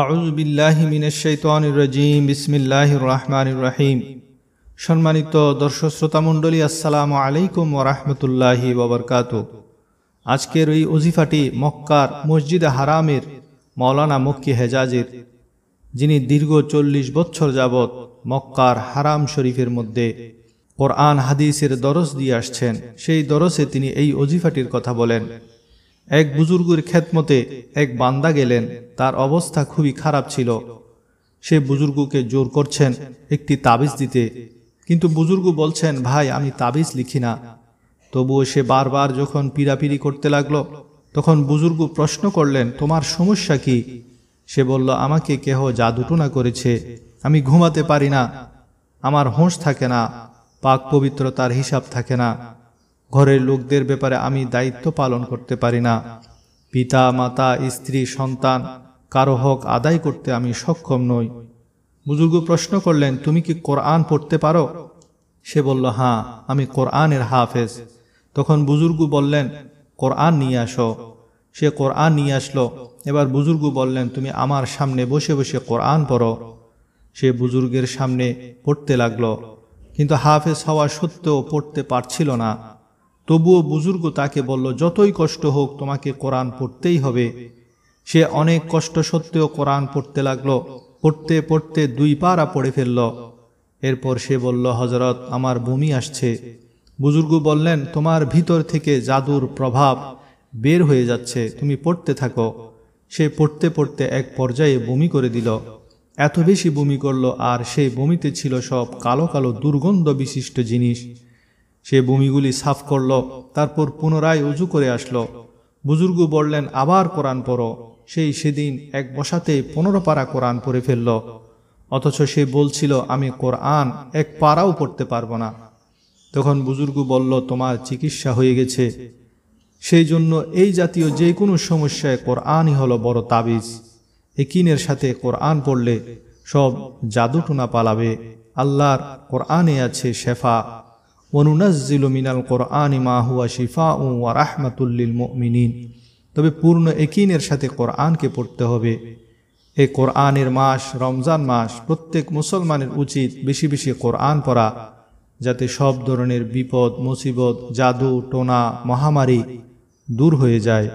আউজ বিসমিল্লাহ রহমান রাহিম সম্মানিত দর্শক শ্রোতামণ্ডলী আসসালামু আলাইকুম রহমতুল্লাহি ববরকাত আজকের এই অজিফাটি মক্কার মসজিদ হারামের মাওলানা মক্কি হেজাজের যিনি দীর্ঘ চল্লিশ বছর যাবৎ মক্কার হারাম শরীফের মধ্যে কোরআন হাদিসের দরস দিয়ে আসছেন সেই দরসে তিনি এই অজিফাটির কথা বলেন এক বুজুর্গের খ্যাতমতে এক বান্দা গেলেন তার অবস্থা খুবই খারাপ ছিল সে বুজুর্গকে জোর করছেন একটি তাবিজ দিতে কিন্তু বুজুর্গ বলছেন ভাই আমি তাবিজ লিখি না তবুও সে বারবার যখন পিড়াপিড়ি করতে লাগলো তখন বুজুর্গ প্রশ্ন করলেন তোমার সমস্যা কি সে বলল আমাকে কেহ জাদুটনা করেছে আমি ঘুমাতে পারি না আমার হোঁশ থাকে না পাক পবিত্রতার হিসাব থাকে না ঘরের লোকদের ব্যাপারে আমি দায়িত্ব পালন করতে পারি না পিতা মাতা স্ত্রী সন্তান কারো হক আদায় করতে আমি সক্ষম নই বুজুর্গ প্রশ্ন করলেন তুমি কি কোরআন পড়তে পারো সে বলল হ্যাঁ আমি কোরআনের হাফেজ তখন বুজুর্গ বললেন কোরআন নিয়ে আসো সে কোরআন নিয়ে আসলো এবার বুজুর্গ বললেন তুমি আমার সামনে বসে বসে কোরআন পড়ো সে বুজুর্গের সামনে পড়তে লাগলো কিন্তু হাফেজ হওয়া সত্ত্বেও পড়তে পারছিল না তবুও বুজুর্গ তাকে বলল যতই কষ্ট হোক তোমাকে কোরআন পড়তেই হবে সে অনেক কষ্ট সত্ত্বেও কোরআন পড়তে লাগলো পড়তে পড়তে দুই পারা পড়ে ফেলল এরপর সে বলল হজরত আমার বমি আসছে বুজুর্গ বললেন তোমার ভিতর থেকে জাদুর প্রভাব বের হয়ে যাচ্ছে তুমি পড়তে থাকো সে পড়তে পড়তে এক পর্যায়ে বমি করে দিল এত বেশি বমি করল আর সেই বমিতে ছিল সব কালো কালো দুর্গন্ধ বিশিষ্ট জিনিস সে ভূমিগুলি সাফ করল তারপর পুনরায় উজু করে আসলো বুজুর্গ বললেন আবার কোরআন পড়ো সেই সেদিন এক বসাতে পনেরো পারা কোরআন পড়ে ফেলল অথচ সে বলছিল আমি কোরআন এক পারাও পড়তে পারবো না তখন বুজুর্গ বলল তোমার চিকিৎসা হয়ে গেছে সেই জন্য এই জাতীয় যে কোনো সমস্যায় কোরআনই হলো বড় তাবিজ একিনের সাথে কোরআন পড়লে সব জাদুটুনা পালাবে আল্লাহর কোরআনে আছে শেফা ওনুনাজ্জিল মিনাল কোরআন মা হুয়া শিফা উ ওয়া তবে পূর্ণ একিনের সাথে কোরআনকে পড়তে হবে এ কোরআনের মাস রমজান মাস প্রত্যেক মুসলমানের উচিত বেশি বেশি কোরআন পড়া যাতে সব ধরনের বিপদ মুসিবত জাদু টোনা মহামারী দূর হয়ে যায়